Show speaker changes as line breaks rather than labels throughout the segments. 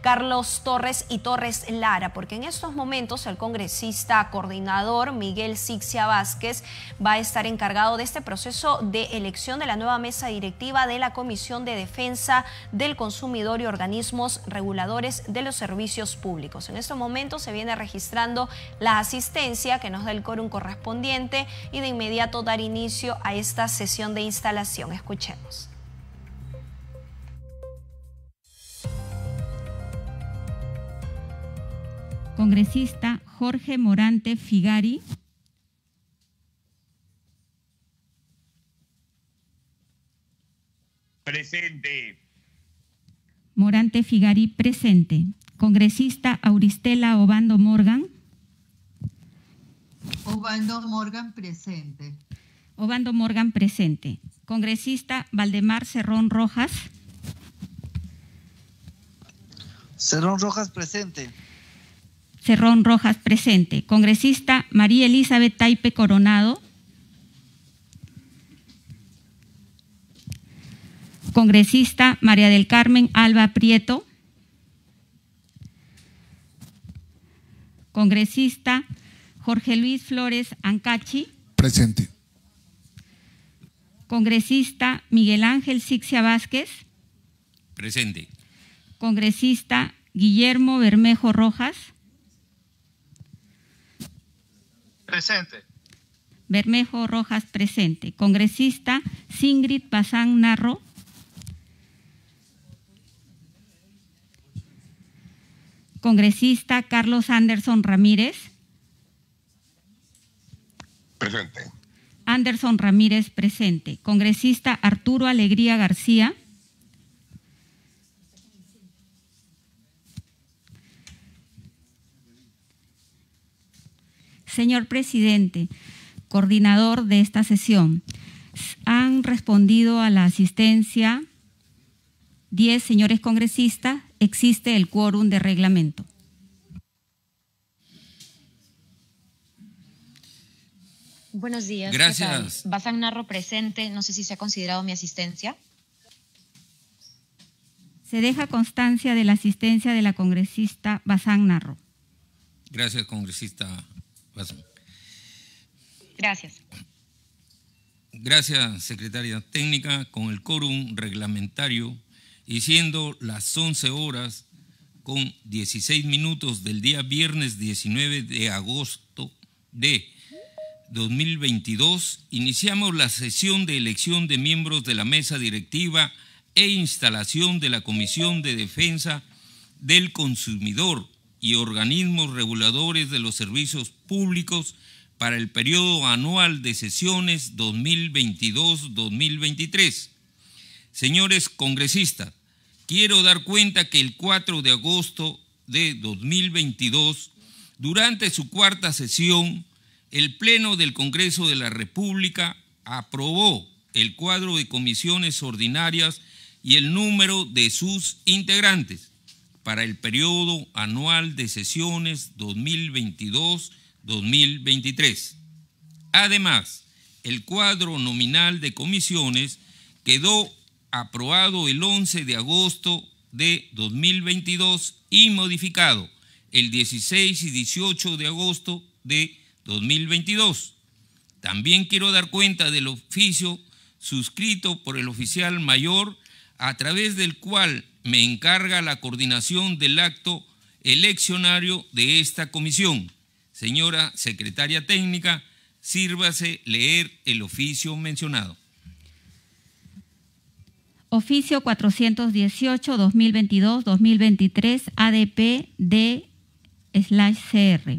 Carlos Torres y Torres Lara, porque en estos momentos el congresista coordinador Miguel Sixia Vázquez va a estar encargado de este proceso de elección de la nueva mesa directiva de la Comisión de Defensa del Consumidor y Organismos Reguladores de los Servicios Públicos. En estos momentos se viene registrando la asistencia que nos da el quórum correspondiente y de inmediato dar inicio a esta sesión de instalación. Escuchemos.
congresista Jorge Morante Figari.
Presente.
Morante Figari, presente. Congresista Auristela Obando Morgan.
Obando Morgan, presente.
Obando Morgan, presente. Congresista Valdemar Cerrón Rojas.
Cerrón Rojas, presente.
Cerrón Rojas presente. Congresista María Elizabeth Taipe Coronado. Congresista María del Carmen Alba Prieto. Congresista Jorge Luis Flores Ancachi. Presente. Congresista Miguel Ángel Sixia Vázquez. Presente. Congresista Guillermo Bermejo Rojas. Presente. Bermejo Rojas, presente. Congresista Singrid Bazán Narro. Congresista Carlos Anderson Ramírez. Presente. Anderson Ramírez, presente. Congresista Arturo Alegría García. Señor presidente, coordinador de esta sesión, han respondido a la asistencia 10 señores congresistas. Existe el quórum de reglamento.
Buenos días. Gracias. Bazán Narro presente. No sé si se ha considerado mi asistencia.
Se deja constancia de la asistencia de la congresista Bazán Narro.
Gracias, congresista Gracias. Gracias, secretaria técnica, con el quórum reglamentario y siendo las 11 horas con 16 minutos del día viernes 19 de agosto de 2022, iniciamos la sesión de elección de miembros de la mesa directiva e instalación de la Comisión de Defensa del Consumidor y organismos reguladores de los servicios públicos para el periodo anual de sesiones 2022-2023. Señores congresistas, quiero dar cuenta que el 4 de agosto de 2022, durante su cuarta sesión, el Pleno del Congreso de la República aprobó el cuadro de comisiones ordinarias y el número de sus integrantes para el periodo anual de sesiones 2022-2023. Además, el cuadro nominal de comisiones quedó aprobado el 11 de agosto de 2022 y modificado el 16 y 18 de agosto de 2022. También quiero dar cuenta del oficio suscrito por el oficial mayor a través del cual me encarga la coordinación del acto eleccionario de esta comisión. Señora secretaria técnica, sírvase leer el oficio mencionado.
Oficio 418-2022-2023 ADP de slash CR.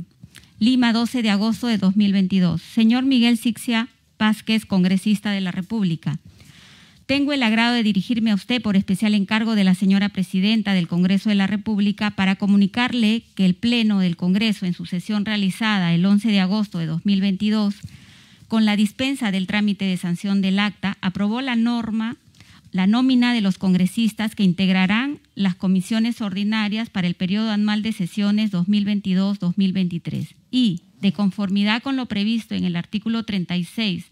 Lima, 12 de agosto de 2022. Señor Miguel Sixia Vázquez, congresista de la República. Tengo el agrado de dirigirme a usted por especial encargo de la señora presidenta del Congreso de la República para comunicarle que el Pleno del Congreso, en su sesión realizada el 11 de agosto de 2022, con la dispensa del trámite de sanción del acta, aprobó la norma, la nómina de los congresistas que integrarán las comisiones ordinarias para el periodo anual de sesiones 2022-2023 y, de conformidad con lo previsto en el artículo 36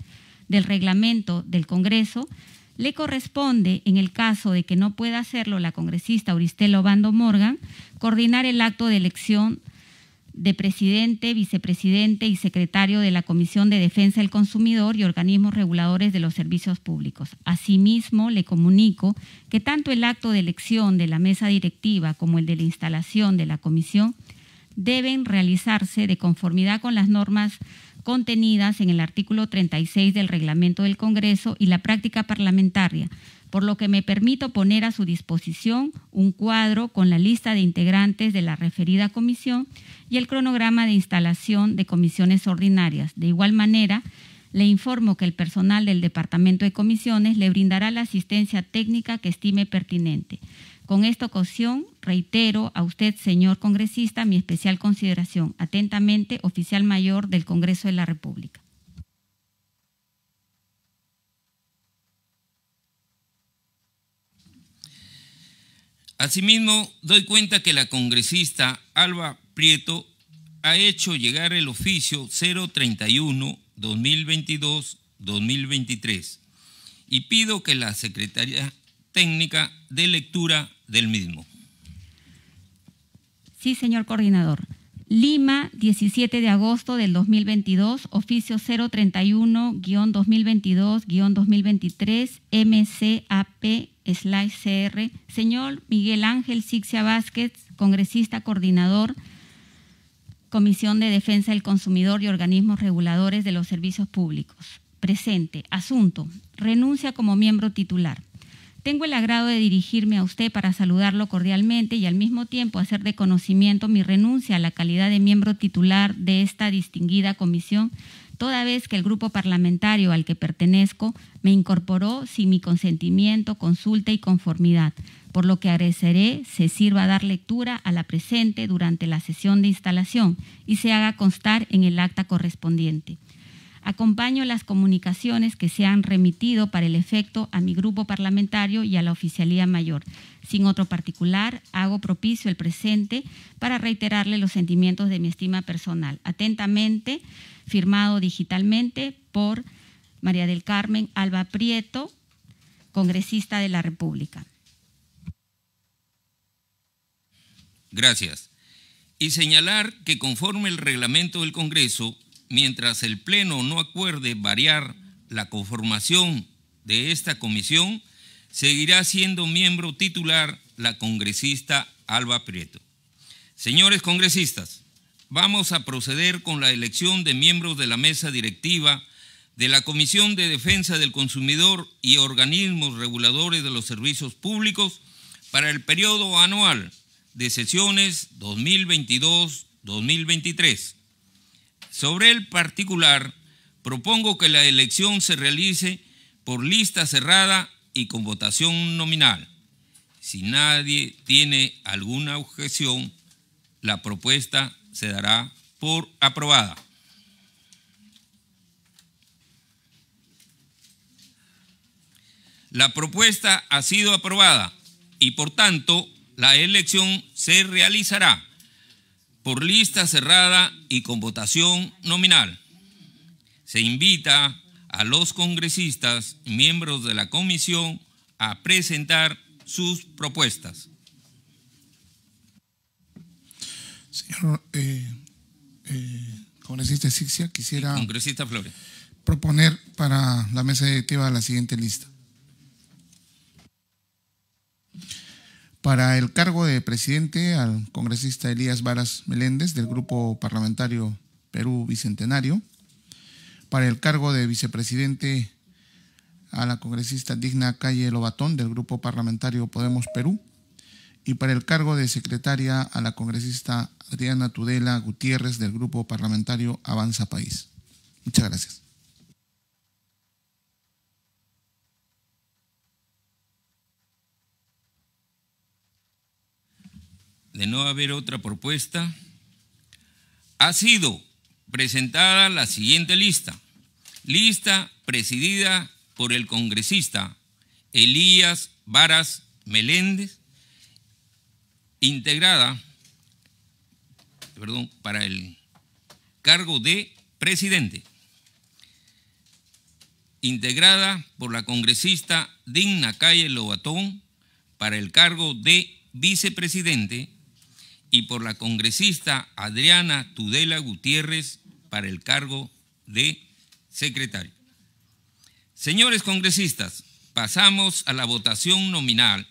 del reglamento del Congreso, le corresponde, en el caso de que no pueda hacerlo la congresista Auristela Obando Morgan, coordinar el acto de elección de presidente, vicepresidente y secretario de la Comisión de Defensa del Consumidor y organismos reguladores de los servicios públicos. Asimismo, le comunico que tanto el acto de elección de la mesa directiva como el de la instalación de la comisión deben realizarse de conformidad con las normas contenidas en el artículo 36 del reglamento del Congreso y la práctica parlamentaria, por lo que me permito poner a su disposición un cuadro con la lista de integrantes de la referida comisión y el cronograma de instalación de comisiones ordinarias. De igual manera, le informo que el personal del Departamento de Comisiones le brindará la asistencia técnica que estime pertinente. Con esta ocasión reitero a usted, señor congresista, mi especial consideración. Atentamente, oficial mayor del Congreso de la República.
Asimismo, doy cuenta que la congresista Alba Prieto ha hecho llegar el oficio 031-2022-2023 y pido que la Secretaría Técnica de Lectura del mismo.
Sí, señor coordinador. Lima, 17 de agosto del 2022, oficio 031-2022-2023, MCAP-CR. Señor Miguel Ángel Sixia Vázquez, congresista coordinador, Comisión de Defensa del Consumidor y Organismos Reguladores de los Servicios Públicos. Presente. Asunto. Renuncia como miembro titular. Tengo el agrado de dirigirme a usted para saludarlo cordialmente y al mismo tiempo hacer de conocimiento mi renuncia a la calidad de miembro titular de esta distinguida comisión, toda vez que el grupo parlamentario al que pertenezco me incorporó sin mi consentimiento, consulta y conformidad, por lo que agradeceré se sirva a dar lectura a la presente durante la sesión de instalación y se haga constar en el acta correspondiente. Acompaño las comunicaciones que se han remitido para el efecto a mi grupo parlamentario y a la oficialía mayor. Sin otro particular, hago propicio el presente para reiterarle los sentimientos de mi estima personal. Atentamente, firmado digitalmente por María del Carmen Alba Prieto, congresista de la República.
Gracias. Y señalar que conforme el reglamento del Congreso, mientras el Pleno no acuerde variar la conformación de esta comisión, seguirá siendo miembro titular la congresista Alba Prieto. Señores congresistas, vamos a proceder con la elección de miembros de la mesa directiva de la Comisión de Defensa del Consumidor y organismos reguladores de los servicios públicos para el periodo anual de sesiones 2022-2023. Sobre el particular, propongo que la elección se realice por lista cerrada y con votación nominal. Si nadie tiene alguna objeción, la propuesta se dará por aprobada. La propuesta ha sido aprobada y por tanto la elección se realizará por lista cerrada y con votación nominal. Se invita a los congresistas, miembros de la comisión, a presentar sus propuestas.
Señor eh, eh, congresista Sixia,
quisiera... Congresista Flores. Proponer para la mesa directiva la siguiente lista. Para el cargo de presidente al congresista Elías Varas Meléndez del Grupo Parlamentario Perú Bicentenario. Para el cargo de vicepresidente a la congresista Digna Calle Lobatón del Grupo Parlamentario Podemos Perú. Y para el cargo de secretaria a la congresista Adriana Tudela Gutiérrez del Grupo Parlamentario Avanza
País. Muchas gracias.
de no haber otra propuesta, ha sido presentada la siguiente lista, lista presidida por el congresista Elías Varas Meléndez, integrada, perdón, para el cargo de presidente, integrada por la congresista Digna Calle Lobatón para el cargo de vicepresidente y por la congresista Adriana Tudela Gutiérrez para el cargo de secretario. Señores congresistas, pasamos a la votación nominal.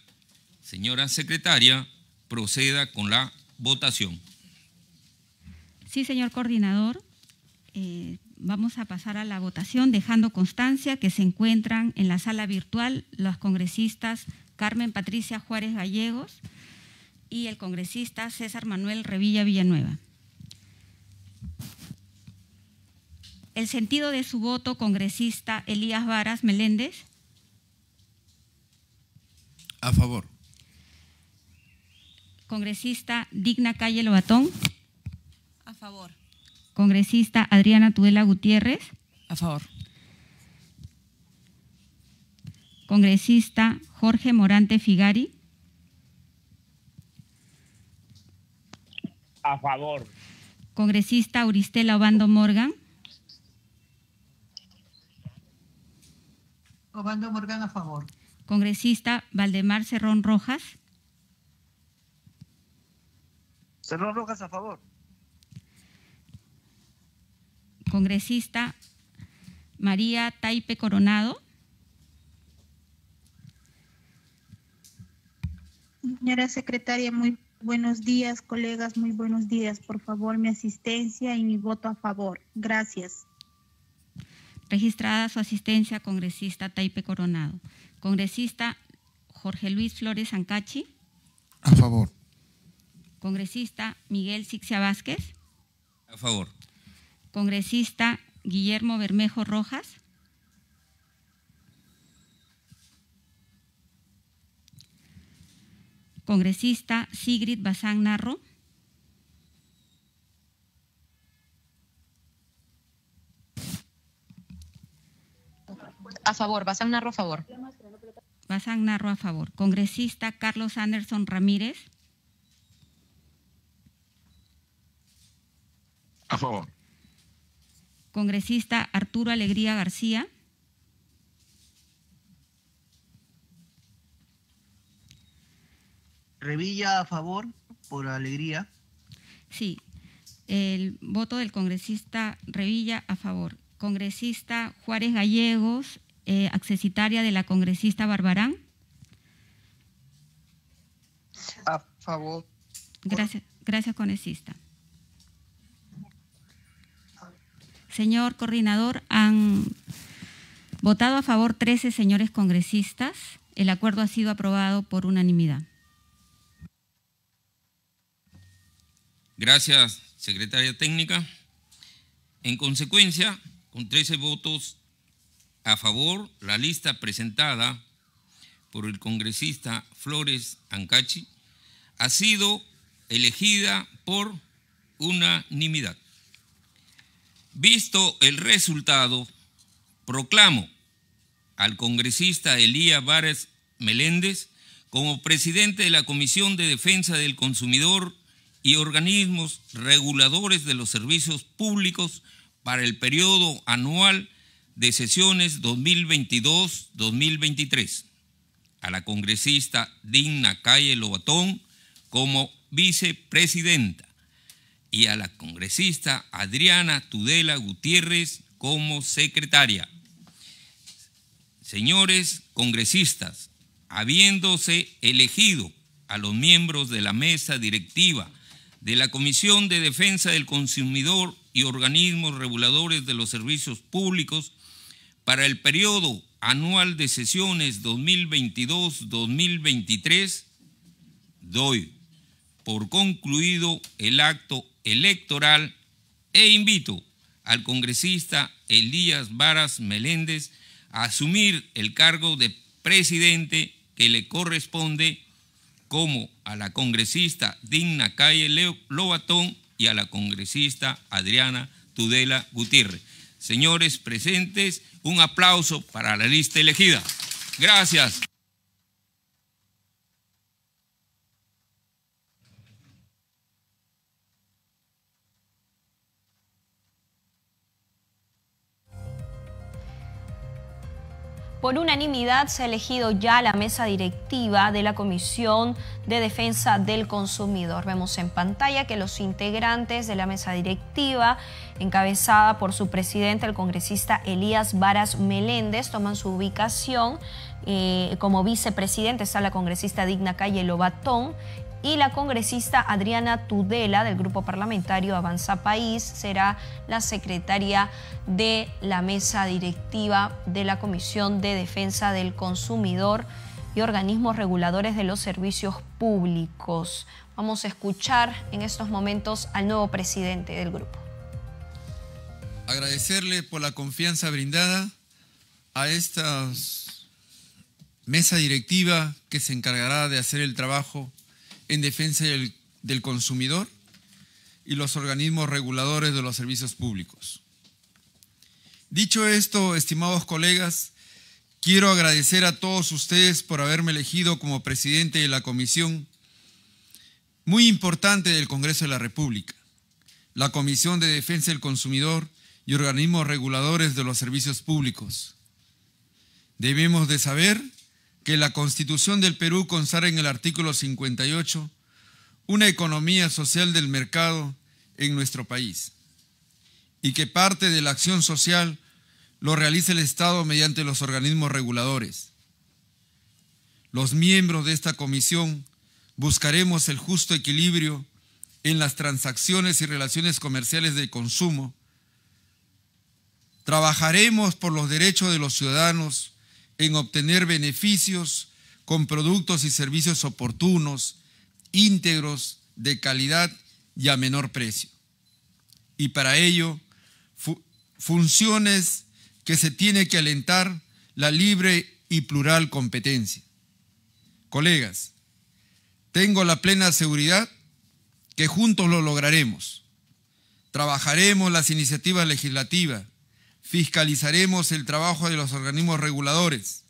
Señora secretaria, proceda con la votación.
Sí, señor coordinador. Eh, vamos a pasar a la votación dejando constancia que se encuentran en la sala virtual los congresistas Carmen Patricia Juárez Gallegos, y el congresista César Manuel Revilla Villanueva. El sentido de su voto, congresista Elías Varas Meléndez. A favor. Congresista Digna Calle Lobatón. A favor. Congresista Adriana Tuela Gutiérrez. A favor. Congresista Jorge Morante Figari.
A favor.
Congresista Auristela Obando Morgan. Obando Morgan a favor. Congresista Valdemar Cerrón Rojas.
Cerrón Rojas a favor.
Congresista María Taipe Coronado. Señora secretaria, muy Buenos días, colegas, muy buenos días. Por favor, mi asistencia y mi voto a favor. Gracias. Registrada su asistencia, congresista Taipe Coronado. Congresista Jorge Luis Flores Ancachi. A favor. Congresista Miguel Sixia Vázquez. A favor. Congresista Guillermo Bermejo Rojas. congresista Sigrid Bazán Narro. A favor, Bazán Narro a favor. Bazán Narro a favor. Congresista Carlos Anderson Ramírez. A favor. Congresista Arturo Alegría García.
Revilla a favor por alegría.
Sí, el voto del congresista Revilla a favor. Congresista Juárez Gallegos, eh, accesitaria de la congresista Barbarán.
A favor.
Gracias, gracias congresista. Señor coordinador, han votado a favor 13 señores congresistas. El acuerdo ha sido aprobado por unanimidad.
Gracias, secretaria técnica. En consecuencia, con 13 votos a favor, la lista presentada por el congresista Flores Ancachi ha sido elegida por unanimidad. Visto el resultado, proclamo al congresista Elías Várez Meléndez como presidente de la Comisión de Defensa del Consumidor y organismos reguladores de los servicios públicos para el periodo anual de sesiones 2022-2023. A la congresista Digna Calle Lobatón como vicepresidenta y a la congresista Adriana Tudela Gutiérrez como secretaria. Señores congresistas, habiéndose elegido a los miembros de la mesa directiva de la Comisión de Defensa del Consumidor y organismos reguladores de los servicios públicos para el periodo anual de sesiones 2022-2023, doy por concluido el acto electoral e invito al congresista Elías Varas Meléndez a asumir el cargo de presidente que le corresponde como a la congresista Digna Calle Lobatón y a la congresista Adriana Tudela Gutiérrez. Señores presentes, un aplauso para la lista elegida.
Gracias.
Por unanimidad se ha elegido ya la mesa directiva de la Comisión de Defensa del Consumidor. Vemos en pantalla que los integrantes de la mesa directiva, encabezada por su presidente, el congresista Elías Varas Meléndez, toman su ubicación. Eh, como vicepresidente está la congresista Digna Calle Lobatón y la congresista Adriana Tudela del Grupo Parlamentario Avanza País será la secretaria de la mesa directiva de la Comisión de Defensa del Consumidor y organismos reguladores de los servicios públicos. Vamos a escuchar en estos momentos al nuevo presidente del grupo.
Agradecerle por la confianza brindada a esta mesa directiva que se encargará de hacer el trabajo en defensa del, consumidor y los organismos reguladores de los servicios públicos. Dicho esto, estimados colegas, quiero agradecer a todos ustedes por haberme elegido como presidente de la comisión muy importante del Congreso de la República, la Comisión de Defensa del Consumidor y organismos reguladores de los servicios públicos. Debemos de saber que la Constitución del Perú consagra en el artículo 58 una economía social del mercado en nuestro país y que parte de la acción social lo realice el Estado mediante los organismos reguladores. Los miembros de esta comisión buscaremos el justo equilibrio en las transacciones y relaciones comerciales de consumo. Trabajaremos por los derechos de los ciudadanos en obtener beneficios con productos y servicios oportunos, íntegros, de calidad y a menor precio. Y para ello, funciones que se tiene que alentar la libre y plural competencia. Colegas, tengo la plena seguridad que juntos lo lograremos. Trabajaremos las iniciativas legislativas, Fiscalizaremos el trabajo de los organismos reguladores,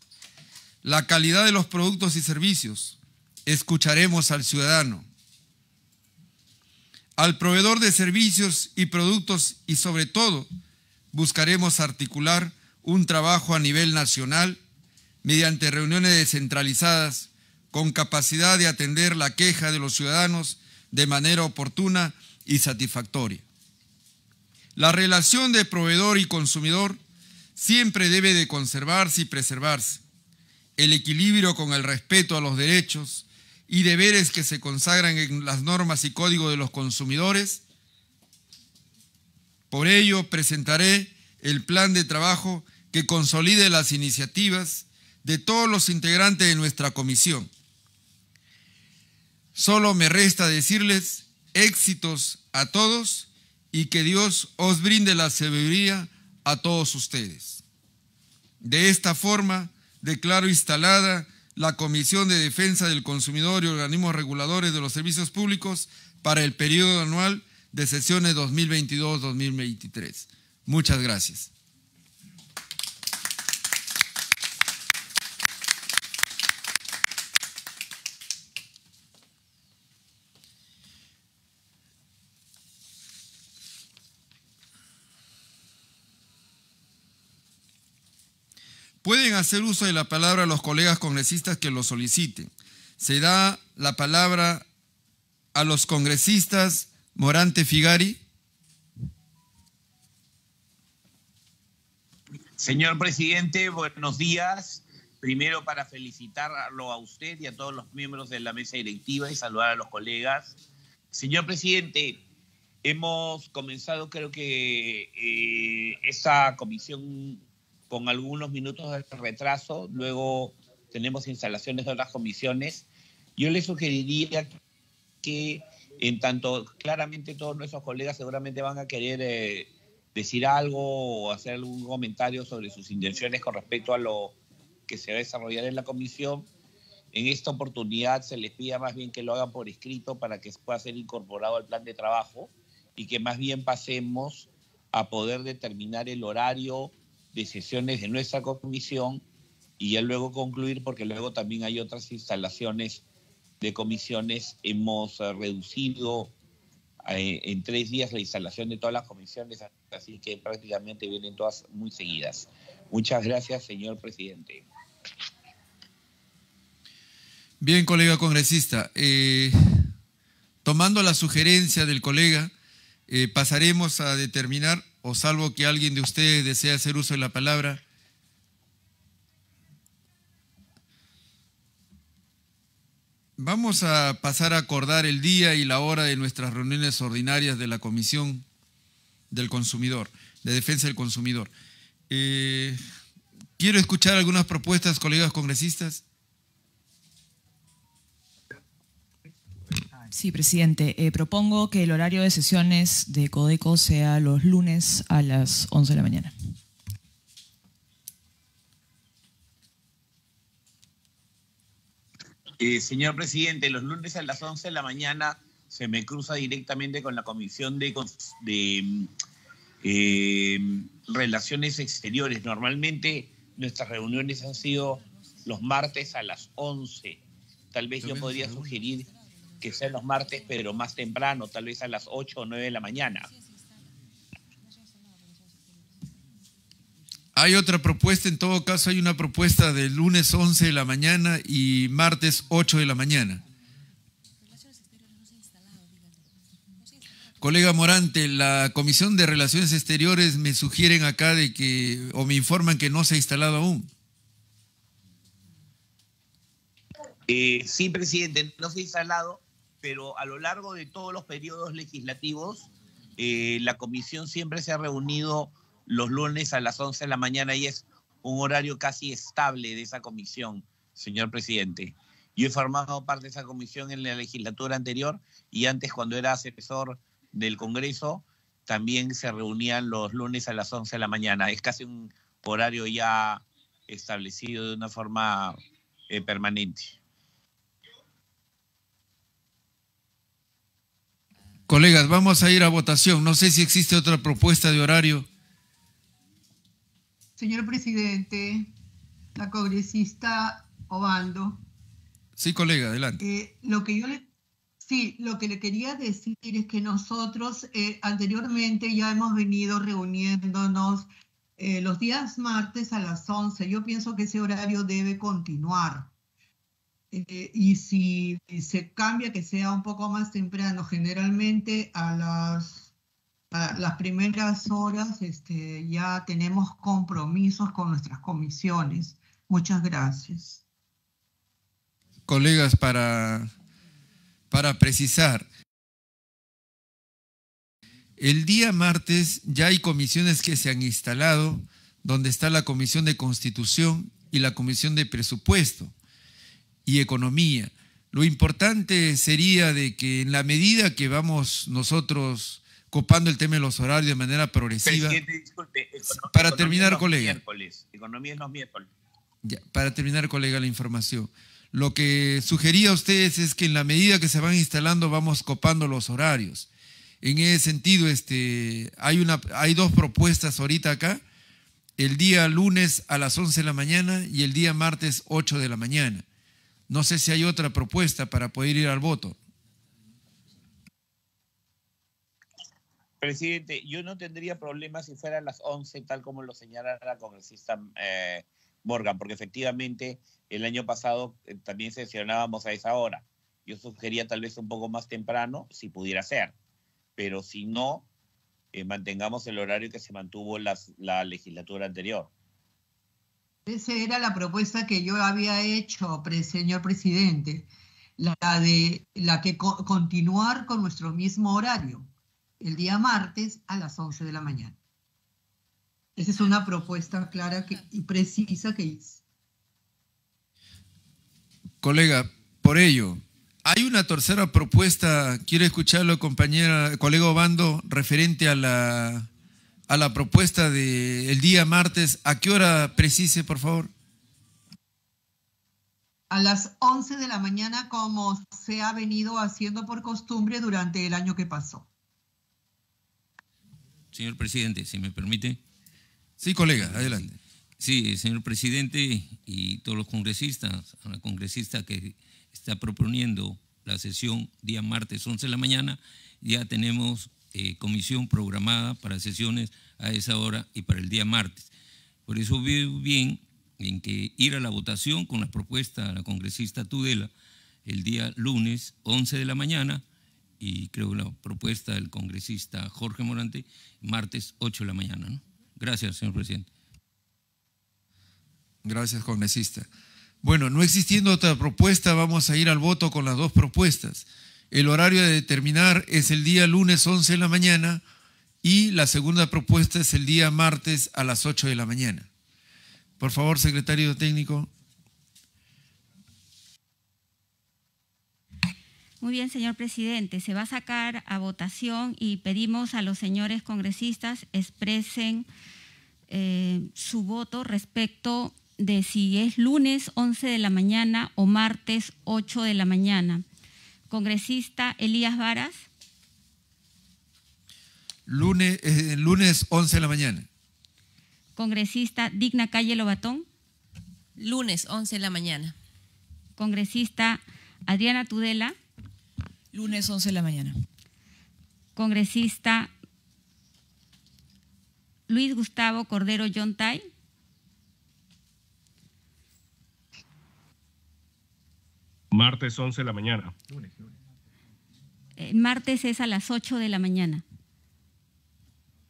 la calidad de los productos y servicios. Escucharemos al ciudadano, al proveedor de servicios y productos y sobre todo buscaremos articular un trabajo a nivel nacional mediante reuniones descentralizadas con capacidad de atender la queja de los ciudadanos de manera oportuna y satisfactoria. La relación de proveedor y consumidor siempre debe de conservarse y preservarse. El equilibrio con el respeto a los derechos y deberes que se consagran en las normas y códigos de los consumidores. Por ello, presentaré el plan de trabajo que consolide las iniciativas de todos los integrantes de nuestra comisión. Solo me resta decirles éxitos a todos y que Dios os brinde la sabiduría a todos ustedes. De esta forma, declaro instalada la Comisión de Defensa del Consumidor y organismos reguladores de los servicios públicos para el periodo anual de sesiones 2022-2023. Muchas gracias. Pueden hacer uso de la palabra los colegas congresistas que lo soliciten. Se da la palabra a los congresistas Morante Figari.
Señor presidente, buenos días. Primero para felicitarlo a usted y a todos los miembros de la mesa directiva y saludar a los colegas. Señor presidente, hemos comenzado creo que eh, esa comisión con algunos minutos de retraso, luego tenemos instalaciones de otras comisiones. Yo les sugeriría que en tanto claramente todos nuestros colegas seguramente van a querer eh, decir algo o hacer algún comentario sobre sus intenciones con respecto a lo que se va a desarrollar en la comisión. En esta oportunidad se les pida más bien que lo hagan por escrito para que pueda ser incorporado al plan de trabajo y que más bien pasemos a poder determinar el horario decisiones de nuestra comisión y ya luego concluir, porque luego también hay otras instalaciones de comisiones. Hemos eh, reducido eh, en tres días la instalación de todas las comisiones, así que prácticamente vienen todas muy seguidas. Muchas gracias, señor presidente.
Bien, colega congresista. Eh, tomando la sugerencia del colega, pasaremos a determinar o salvo que alguien de ustedes desee hacer uso de la palabra. Vamos a pasar a acordar el día y la hora de nuestras reuniones ordinarias de la Comisión del Consumidor, de Defensa del Consumidor. Eh, quiero escuchar algunas propuestas, colegas congresistas.
Sí, presidente. Eh, propongo que el horario de sesiones de Codeco sea los lunes a las 11 de la mañana.
Eh, señor presidente, los lunes a las 11 de la mañana se me cruza directamente con la Comisión de, mm, eh, Relaciones Exteriores. Normalmente nuestras reuniones han sido los martes a las 11. Tal vez yo podría sugerir que sea los martes, pero más temprano, tal vez a las 8 o 9 de la mañana.
Hay otra propuesta, en todo caso hay una propuesta del lunes 11 de la mañana y martes 8 de la mañana. Colega Morante, la Comisión de Relaciones Exteriores me sugieren acá de que, o me informan que no se ha instalado aún.
Eh, sí, presidente, no se ha instalado pero a lo largo de todos los periodos legislativos, eh, la comisión siempre se ha reunido los lunes a las 11 de la mañana y es un horario casi estable de esa comisión, señor presidente. Yo he formado parte de esa comisión en la legislatura anterior y antes cuando era asesor del Congreso, también se reunían los lunes a las 11 de la mañana. Es casi un horario ya establecido de una forma eh, permanente.
Colegas, vamos a ir a votación. No sé si existe otra propuesta de horario.
Señor presidente, la congresista Obando.
Sí, colega, adelante.
Eh, lo que yo sí, lo que le quería decir es que nosotros eh, anteriormente ya hemos venido reuniéndonos eh, los días martes a las 11. Yo pienso que ese horario debe continuar. Eh, y si se cambia que sea un poco más temprano, generalmente a las, primeras horas este, ya tenemos compromisos con nuestras comisiones. Muchas gracias.
Colegas, para, para precisar, el día martes ya hay comisiones que se han instalado, donde está la Comisión de Constitución y la Comisión de Presupuesto y economía. Lo importante sería de que en la medida que vamos nosotros copando el tema de los horarios de manera progresiva...
para terminar, colega... Economía es los miércoles.
para terminar, colega, la información. Lo que sugería a ustedes es que en la medida que se van instalando vamos copando los horarios. En ese sentido, este, hay, una, hay dos propuestas ahorita acá. El día lunes a las 11 de la mañana y el día martes 8 de la mañana. No sé si hay otra propuesta para poder ir al voto.
Presidente, yo no tendría problema si fuera a las 11, tal como lo señalara la congresista eh, Morgan, porque efectivamente el año pasado también eh, también sesionábamos a esa hora. Yo sugería tal vez un poco más temprano, si pudiera ser, pero si no, eh, mantengamos el horario que se mantuvo la legislatura anterior.
Esa era la propuesta que yo había hecho, señor presidente, la de la que continuar con nuestro mismo horario, el día martes a las 11 de la mañana. Esa es una propuesta clara y precisa que hice.
Colega, por ello, hay una tercera propuesta, quiero escucharlo, compañera, colega Obando, referente a la a la propuesta del día martes. ¿A qué hora precise, por favor?
A las 11 de la mañana, como se ha venido haciendo por costumbre durante el año que pasó.
Señor presidente, si me permite. Sí, colega, adelante. Sí, eh, señor presidente y todos los congresistas, a la congresista que está proponiendo la sesión día martes 11 de la mañana, ya tenemos eh, comisión programada para sesiones a esa hora y para el día martes. Por eso veo bien en que ir a la votación con la propuesta de la congresista Tudela el día lunes 11 de la mañana y creo la propuesta del congresista Jorge Morante martes 8 de la mañana. ¿no?
Gracias, señor presidente. Gracias, congresista. Bueno, no existiendo otra propuesta, vamos a ir al voto con las dos propuestas. El horario de determinar es el día lunes 11 de la mañana y la segunda propuesta es el día martes a las 8 de la mañana. Por favor, secretario técnico.
Muy bien, señor presidente. Se va a sacar a votación y pedimos a los señores congresistas expresen eh, su voto respecto de si es lunes 11 de la mañana o martes 8 de la mañana congresista Elías Varas.
Lunes, eh, lunes 11 de la mañana.
Congresista Digna Calle Lobatón. Lunes 11 de la mañana. Congresista Adriana Tudela. Lunes 11 de la mañana. Congresista Luis Gustavo Cordero Yontay.
martes 11 de la mañana.
Eh, martes es a las 8 de la mañana.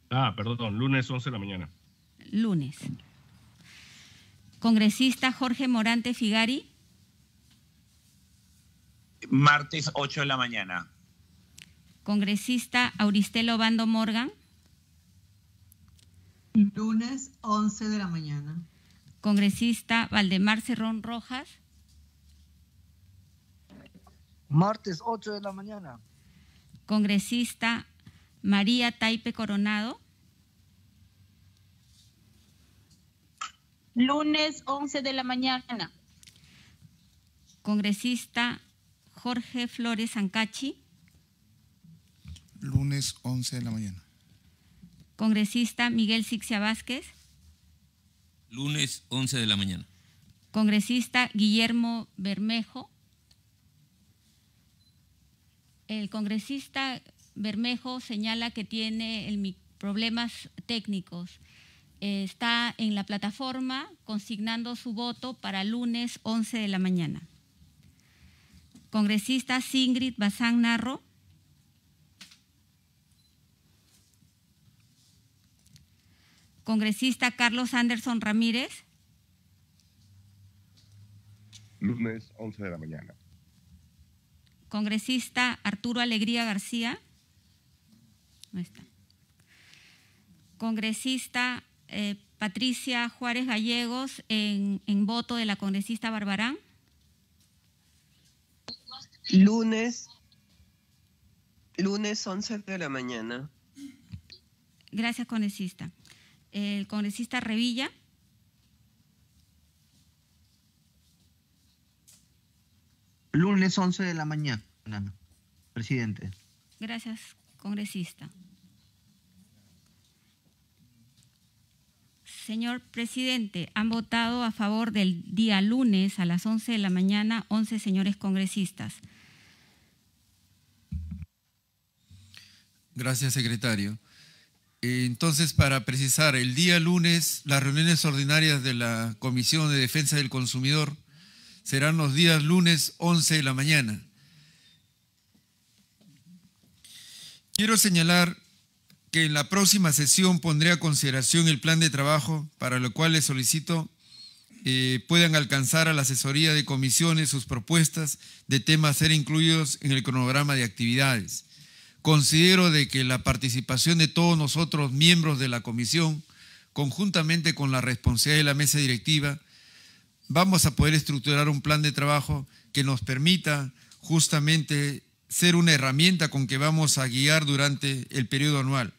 Ah, perdón, lunes 11 de la mañana.
Lunes. Congresista Jorge Morante Figari.
Martes 8 de la mañana.
Congresista Auristelo Bando Morgan. Lunes 11 de la mañana. Congresista Valdemar Cerrón Rojas.
Martes 8 de la mañana.
Congresista María Taipe Coronado. Lunes 11 de la mañana. Congresista Jorge Flores Ancachi.
Lunes 11 de la mañana.
Congresista Miguel Sixia Vázquez.
Lunes 11 de la mañana.
Congresista Guillermo Bermejo. El congresista Bermejo señala que tiene problemas técnicos. Eh, está en la plataforma consignando su voto para lunes 11 de la mañana. Congresista Singrid Bazán Narro. Congresista Carlos Anderson Ramírez.
Lunes 11 de la mañana.
Congresista Arturo Alegría García. No está. Congresista eh, Patricia Juárez Gallegos en, en voto de la congresista Barbarán.
Lunes, lunes 11 de la mañana.
Gracias, congresista. El congresista Revilla.
Lunes 11 de la mañana, presidente.
Gracias, congresista. Señor presidente, han votado a favor del día lunes a las 11 de la mañana 11 señores congresistas.
Gracias, secretario. Eh, entonces, para precisar, el día lunes las reuniones ordinarias de la Comisión de Defensa del Consumidor serán los días lunes 11 de la mañana. Quiero señalar que en la próxima sesión pondré a consideración el plan de trabajo para lo cual les solicito eh, puedan alcanzar a la asesoría de comisiones sus propuestas de temas a ser incluidos en el cronograma de actividades. Considero de que la participación de todos nosotros, miembros de la comisión, conjuntamente con la responsabilidad de la mesa directiva, vamos a poder estructurar un plan de trabajo que nos permita justamente ser una herramienta con que vamos a guiar durante el periodo anual.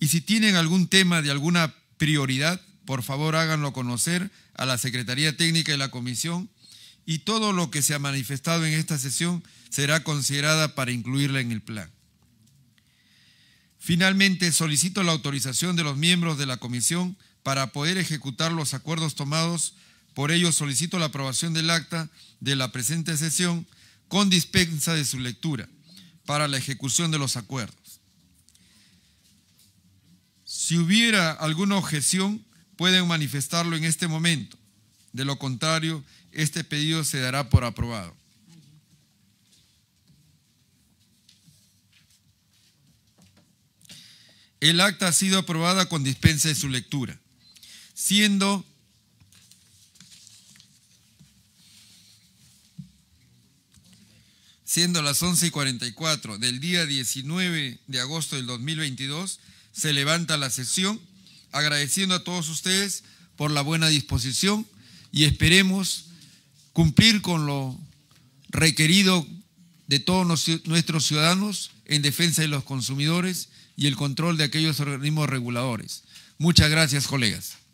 Y si tienen algún tema de alguna prioridad, por favor háganlo conocer a la Secretaría Técnica y la Comisión y todo lo que se ha manifestado en esta sesión será considerada para incluirla en el plan. Finalmente, solicito la autorización de los miembros de la Comisión para poder ejecutar los acuerdos tomados por ello solicito la aprobación del acta de la presente sesión con dispensa de su lectura para la ejecución de los acuerdos. Si hubiera alguna objeción, pueden manifestarlo en este momento. De lo contrario, este pedido se dará por aprobado. El acta ha sido aprobada con dispensa de su lectura, siendo siendo las 11 y 44 del día 19 de agosto del 2022, se levanta la sesión agradeciendo a todos ustedes por la buena disposición y esperemos cumplir con lo requerido de todos nuestros ciudadanos en defensa de los consumidores y el control de aquellos organismos reguladores. Muchas gracias, colegas.